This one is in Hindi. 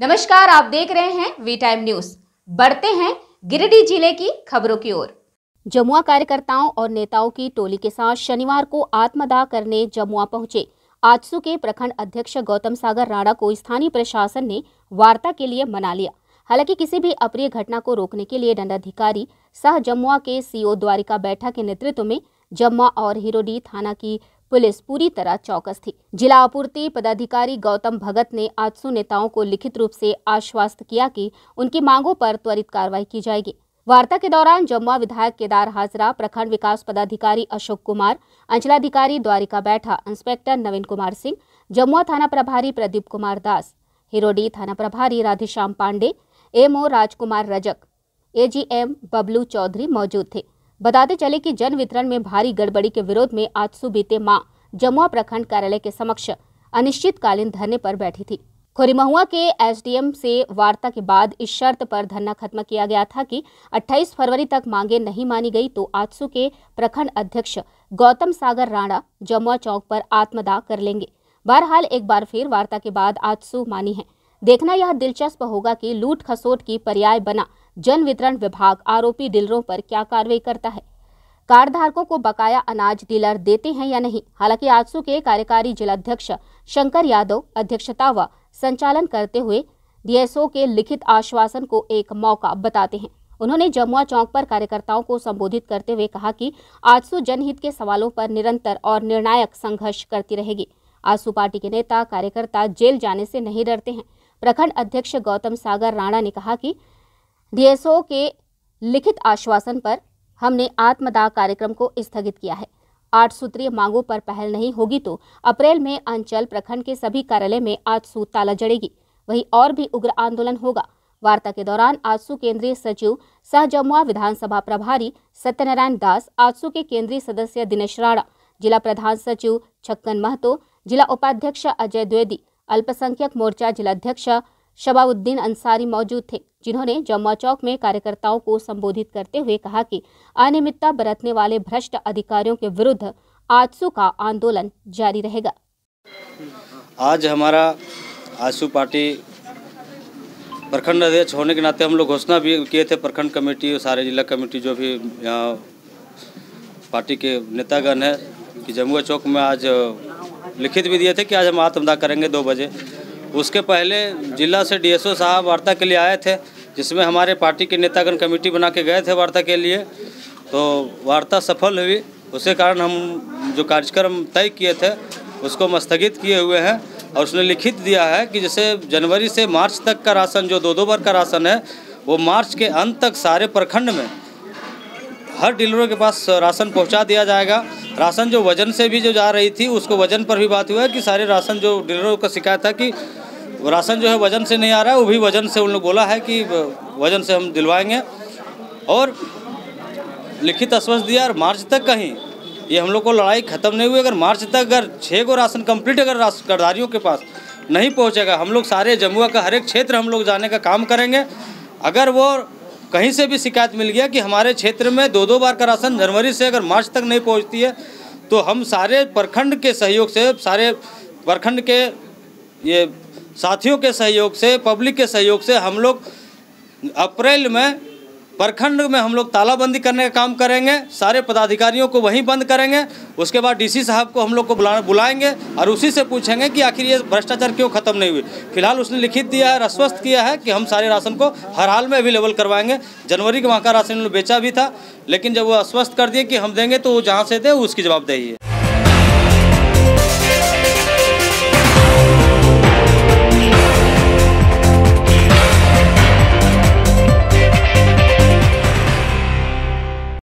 नमस्कार आप देख रहे हैं वी टाइम न्यूज बढ़ते हैं गिरिडीह जिले की खबरों की ओर जमुआ कार्यकर्ताओं और नेताओं की टोली के साथ शनिवार को आत्मदाह करने जमुआ पहुंचे आजसू के प्रखंड अध्यक्ष गौतम सागर राणा को स्थानीय प्रशासन ने वार्ता के लिए मना लिया हालांकि किसी भी अप्रिय घटना को रोकने के लिए दंडाधिकारी सह जमुआ के सीओ द्वारिका बैठा के नेतृत्व में जम्मा और हिरोडी थाना की पुलिस पूरी तरह चौकस थी जिला आपूर्ति पदाधिकारी गौतम भगत ने आजसू नेताओं को लिखित रूप से आश्वस्त किया कि उनकी मांगों पर त्वरित कार्रवाई की जाएगी वार्ता के दौरान जमुआ विधायक केदार हाजरा प्रखंड विकास पदाधिकारी अशोक कुमार अंचलाधिकारी द्वारिका बैठा इंस्पेक्टर नवीन कुमार सिंह जमुआ थाना प्रभारी प्रदीप कुमार दास हिरोडी थाना प्रभारी राधेश्याम पांडे एमओ राजकुमार रजक एजीएम बबलू चौधरी मौजूद थे बताते चले कि जन वितरण में भारी गड़बड़ी के विरोध में आज बीते माँ जमुआ प्रखंड कार्यालय के समक्ष अनिश्चितकालीन धरने पर बैठी थी खोरीमहुआ के एसडीएम से वार्ता के बाद इस शर्त पर धरना खत्म किया गया था कि 28 फरवरी तक मांगे नहीं मानी गई तो आजसू के प्रखंड अध्यक्ष गौतम सागर राणा जमुआ चौक पर आत्मदाह कर लेंगे बहरहाल एक बार फिर वार्ता के बाद आजसू मानी है देखना यह दिलचस्प होगा कि लूट खसोट की पर्याय बना जन वितरण विभाग आरोपी डीलरों पर क्या कार्रवाई करता है कार्ड धारकों को बकाया अनाज डीलर देते हैं या नहीं हालांकि आजसू के कार्यकारी जिलाध्यक्ष शंकर यादव अध्यक्षता व संचालन करते हुए डीएसओ के लिखित आश्वासन को एक मौका बताते हैं उन्होंने जमुआ चौक पर कार्यकर्ताओं को संबोधित करते हुए कहा कि आजसू जनहित के सवालों पर निरंतर और निर्णायक संघर्ष करती रहेगी आजसू पार्टी के नेता कार्यकर्ता जेल जाने से नहीं डरते हैं प्रखंड अध्यक्ष गौतम सागर राणा ने कहा कि डीएसओ के लिखित आश्वासन पर हमने आत्मदाह कार्यक्रम को स्थगित किया है आठ सूत्रीय मांगों पर पहल नहीं होगी तो अप्रैल में अंचल प्रखंड के सभी कार्यालय में आजसू ताला जड़ेगी वही और भी उग्र आंदोलन होगा वार्ता के दौरान आजसू केंद्रीय सचिव सह जमुआ विधानसभा प्रभारी सत्यनारायण दास आजसू के केंद्रीय सदस्य दिनेश राणा जिला प्रधान सचिव छक्कन महतो जिला उपाध्यक्ष अजय द्वेदी अल्पसंख्यक मोर्चा जिलाध्यक्ष शबाउद्दीन अंसारी मौजूद थे जिन्होंने जम्मा चौक में कार्यकर्ताओं को संबोधित करते हुए कहा कि अनियमितता बरतने वाले भ्रष्ट अधिकारियों के विरुद्ध आजसू का आंदोलन जारी रहेगा आज हमारा आजसू पार्टी प्रखंड अध्यक्ष होने के नाते हम लोग घोषणा भी किए थे प्रखंड कमेटी और सारे जिला कमेटी जो भी यहाँ पार्टी के नेतागण है कि जमुआ चौक में आज लिखित भी दिए थे कि आज हम आत्मदाह करेंगे दो बजे उसके पहले जिला से डीएसओ साहब वार्ता के लिए आए थे जिसमें हमारे पार्टी के नेतागण कमेटी बना के गए थे वार्ता के लिए तो वार्ता सफल हुई उसके कारण हम जो कार्यक्रम तय किए थे उसको हम स्थगित किए हुए हैं और उसने लिखित दिया है कि जैसे जनवरी से मार्च तक का राशन जो दो दो बार का राशन है वो मार्च के अंत तक सारे प्रखंड में हर डीलरों के पास राशन पहुंचा दिया जाएगा राशन जो वजन से भी जो जा रही थी उसको वजन पर भी बात हुआ है कि सारे राशन जो डीलरों का शिकायत था कि राशन जो है वज़न से नहीं आ रहा है वो भी वज़न से उन लोग बोला है कि वज़न से हम दिलवाएंगे और लिखित आश्वस्त दिया और मार्च तक कहीं ये हम लोग को लड़ाई ख़त्म नहीं हुई अगर मार्च तक अगर छः को राशन कंप्लीट अगर राशन के पास नहीं पहुंचेगा हम लोग सारे जमुआ का हर एक क्षेत्र हम लोग जाने का काम करेंगे अगर वो कहीं से भी शिकायत मिल गया कि हमारे क्षेत्र में दो दो बार का राशन जनवरी से अगर मार्च तक नहीं पहुँचती है तो हम सारे प्रखंड के सहयोग से सारे प्रखंड के ये साथियों के सहयोग से पब्लिक के सहयोग से हम लोग अप्रैल में प्रखंड में हम लोग तालाबंदी करने का काम करेंगे सारे पदाधिकारियों को वहीं बंद करेंगे उसके बाद डीसी साहब को हम लोग को बुला बुलाएंगे और उसी से पूछेंगे कि आखिर ये भ्रष्टाचार क्यों खत्म नहीं हुई फिलहाल उसने लिखित दिया है आश्वस्त किया है कि हम सारे राशन को हर हाल में अवेलेबल करवाएंगे जनवरी के वहाँ का राशन बेचा भी था लेकिन जब वो आश्वस्त कर दिए कि हम देंगे तो वो जहाँ से दें उसकी जवाबदेही है